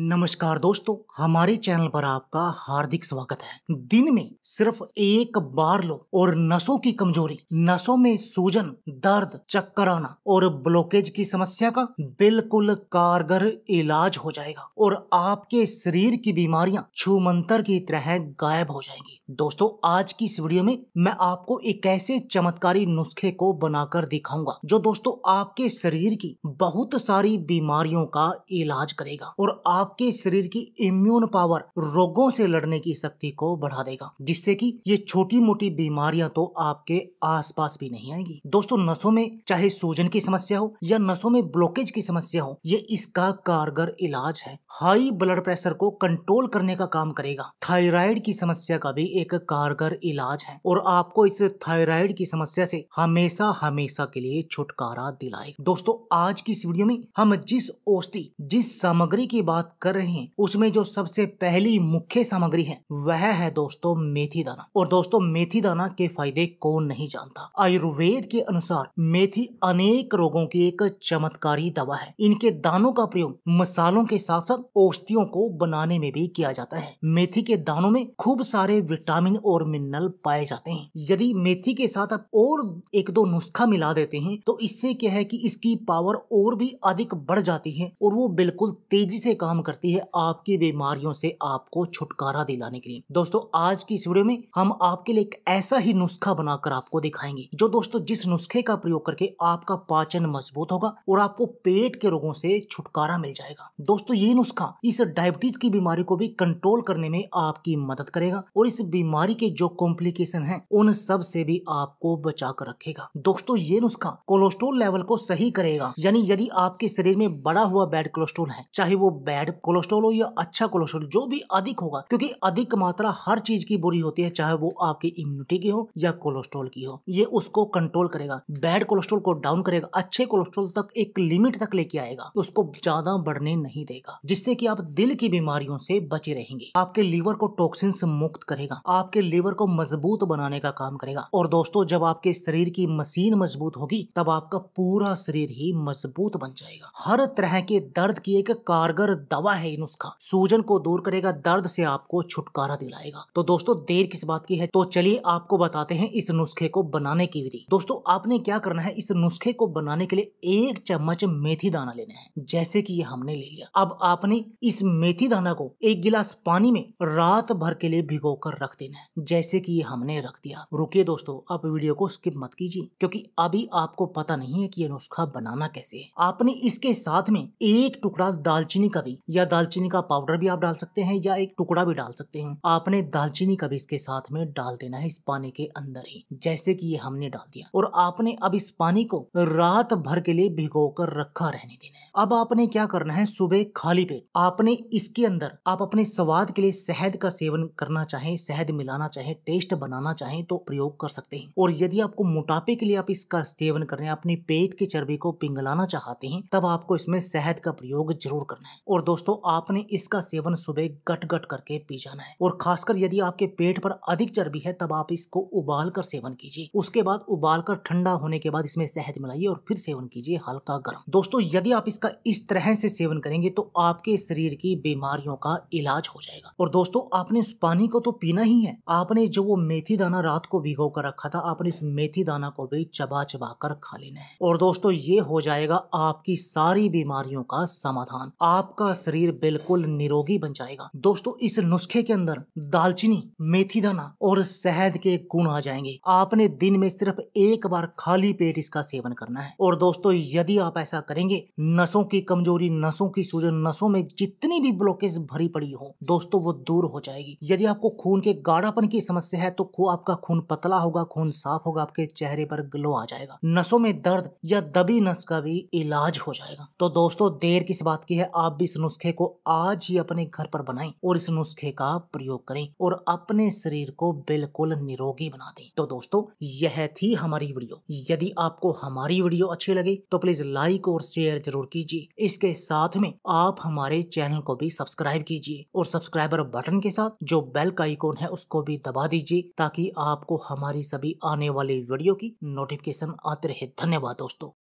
नमस्कार दोस्तों हमारे चैनल पर आपका हार्दिक स्वागत है दिन में सिर्फ एक बार लो और नसों की कमजोरी नसों में सूजन दर्द चक्कर आना और ब्लॉकेज की समस्या का बिल्कुल कारगर इलाज हो जाएगा और आपके शरीर की बीमारियां छुमंतर की तरह गायब हो जाएंगी दोस्तों आज की इस वीडियो में मैं आपको एक ऐसे चमत्कारी नुस्खे को बनाकर दिखाऊंगा जो दोस्तों आपके शरीर की बहुत सारी बीमारियों का इलाज करेगा और आप आपके शरीर की इम्यून पावर रोगों से लड़ने की शक्ति को बढ़ा देगा जिससे कि ये छोटी मोटी बीमारियां तो आपके आसपास भी नहीं आएंगी दोस्तों नसों में चाहे सूजन की समस्या हो या नसों में ब्लॉकेज की समस्या हो ये इसका कारगर इलाज है हाई ब्लड प्रेशर को कंट्रोल करने का काम करेगा थायराइड की समस्या का भी एक कारगर इलाज है और आपको इस थायराइड की समस्या से हमेशा हमेशा के लिए छुटकारा दिलाए दोस्तों आज की इस वीडियो में हम जिस औषधि जिस सामग्री की बात कर रहे हैं उसमें जो सबसे पहली मुख्य सामग्री है वह है दोस्तों मेथी दाना और दोस्तों मेथी दाना के फायदे कौन नहीं जानता आयुर्वेद के अनुसार मेथी अनेक रोगों की एक चमत्कारी दवा है इनके दानों का प्रयोग मसालों के साथ साथ औषधियों को बनाने में भी किया जाता है मेथी के दानों में खूब सारे विटामिन और मिनरल पाए जाते हैं यदि मेथी के साथ आप और एक दो नुस्खा मिला देते हैं तो इससे क्या है कि इसकी पावर और भी अधिक बढ़ जाती है और वो बिल्कुल तेजी से काम काम करती है आपकी बीमारियों से आपको छुटकारा दिलाने के लिए दोस्तों आज की इस वीडियो में हम आपके लिए एक ऐसा ही नुस्खा बनाकर आपको दिखाएंगे जो दोस्तों जिस नुस्खे का प्रयोग करके आपका पाचन मजबूत होगा और आपको पेट के रोगों से छुटकारा मिल जाएगा दोस्तों ये नुस्खा इस डायबिटीज की बीमारी को भी कंट्रोल करने में आपकी मदद करेगा और इस बीमारी के जो कॉम्प्लिकेशन है उन सब से भी आपको बचा कर रखेगा दोस्तों ये नुस्खा कोलेस्ट्रोल लेवल को सही करेगा यानी यदि आपके शरीर में बड़ा हुआ बैड कोलेस्ट्रोल है चाहे वो बैड बैड कोलेस्ट्रोल हो या अच्छा कोलेस्ट्रोल जो भी अधिक होगा क्योंकि अधिक मात्रा हर चीज की बुरी होती है चाहे वो आपकी इम्यूनिटी की हो या कोलेस्ट्रोल की हो ये उसको कंट्रोल करेगा बैड कोलेस्ट्रोल को डाउन करेगा अच्छे कोलेस्ट्रोल तक एक लिमिट तक लेके आएगा उसको ज्यादा बढ़ने नहीं देगा जिससे की आप दिल की बीमारियों से बचे रहेंगे आपके लीवर को टॉक्सिन मुक्त करेगा आपके लीवर को मजबूत बनाने का काम करेगा और दोस्तों जब आपके शरीर की मशीन मजबूत होगी तब आपका पूरा शरीर ही मजबूत बन जाएगा हर तरह के दर्द की एक कारगर दवा दवा है नुस्खा सूजन को दूर करेगा दर्द से आपको छुटकारा दिलाएगा तो दोस्तों देर किस बात की है तो चलिए आपको बताते हैं इस नुस्खे को बनाने की विधि दोस्तों आपने क्या करना है इस नुस्खे को बनाने के लिए एक चम्मच मेथी दाना लेना है जैसे की ये हमने ले लिया अब आपने इस मेथी दाना को एक गिलास पानी में रात भर के लिए भिगो कर रख देना है जैसे की ये हमने रख दिया रुकिए दोस्तों आप वीडियो को स्किप मत कीजिए क्योंकि अभी आपको पता नहीं है की ये नुस्खा बनाना कैसे है आपने इसके साथ में एक टुकड़ा दालचीनी का भी या दालचीनी का पाउडर भी आप डाल सकते हैं या एक टुकड़ा भी डाल सकते हैं आपने दालचीनी का भी इसके साथ में डाल देना है इस पानी के अंदर ही जैसे कि ये हमने डाल दिया और आपने अब इस पानी को रात भर के लिए भिगो कर रखा रहने देना है अब आपने क्या करना है सुबह खाली पेट आपने इसके अंदर आप अपने स्वाद के लिए शहद का सेवन करना चाहे शहद मिलाना चाहे टेस्ट बनाना चाहे तो प्रयोग कर सकते हैं और यदि आपको मोटापे के लिए आप इसका सेवन कर रहे हैं अपने पेट की चर्बी को पिंगलाना चाहते हैं तब आपको इसमें शहद का प्रयोग जरूर करना है और दोस्तों दोस्तों आपने इसका सेवन सुबह गट गट करके पी जाना है और खासकर यदि आपके पेट पर अधिक चर्बी है तब आप इसको उबाल कर सेवन कीजिए उसके बाद उबाल कर ठंडा होने के बाद इसमें शहद मिलाइए और फिर सेवन कीजिए हल्का गर्म दोस्तों यदि आप इसका इस तरह से सेवन करेंगे तो आपके शरीर की बीमारियों का इलाज हो जाएगा और दोस्तों आपने उस पानी को तो पीना ही है आपने जो वो मेथी दाना रात को भिगो कर रखा था आपने इस मेथी दाना को भी चबा चबा कर खा लेना है और दोस्तों ये हो जाएगा आपकी सारी बीमारियों का समाधान आपका शरीर बिल्कुल निरोगी बन जाएगा दोस्तों इस नुस्खे के अंदर दालचीनी मेथी दाना और शहद के गुण आ जाएंगे आपने दिन में सिर्फ एक बार खाली पेट इसका सेवन करना है और दोस्तों यदि आप ऐसा करेंगे नसों की कमजोरी नसों की सूजन नसों में जितनी भी ब्लॉकेज भरी पड़ी हो दोस्तों वो दूर हो जाएगी यदि आपको खून के गाढ़ापन की समस्या है तो आपका खून पतला होगा खून साफ होगा आपके चेहरे पर ग्लो आ जाएगा नसों में दर्द या दबी नस का भी इलाज हो जाएगा तो दोस्तों देर किस बात की है आप भी इस नुस्खे नुस्खे को आज ही अपने घर पर बनाएं और इस नुस्खे का प्रयोग करें और अपने शरीर को बिल्कुल निरोगी बना दें तो दोस्तों यह थी हमारी वीडियो यदि आपको हमारी वीडियो अच्छी लगे तो प्लीज लाइक और शेयर जरूर कीजिए इसके साथ में आप हमारे चैनल को भी सब्सक्राइब कीजिए और सब्सक्राइबर बटन के साथ जो बेल का आइकोन है उसको भी दबा दीजिए ताकि आपको हमारी सभी आने वाली वीडियो की नोटिफिकेशन आते रहे धन्यवाद दोस्तों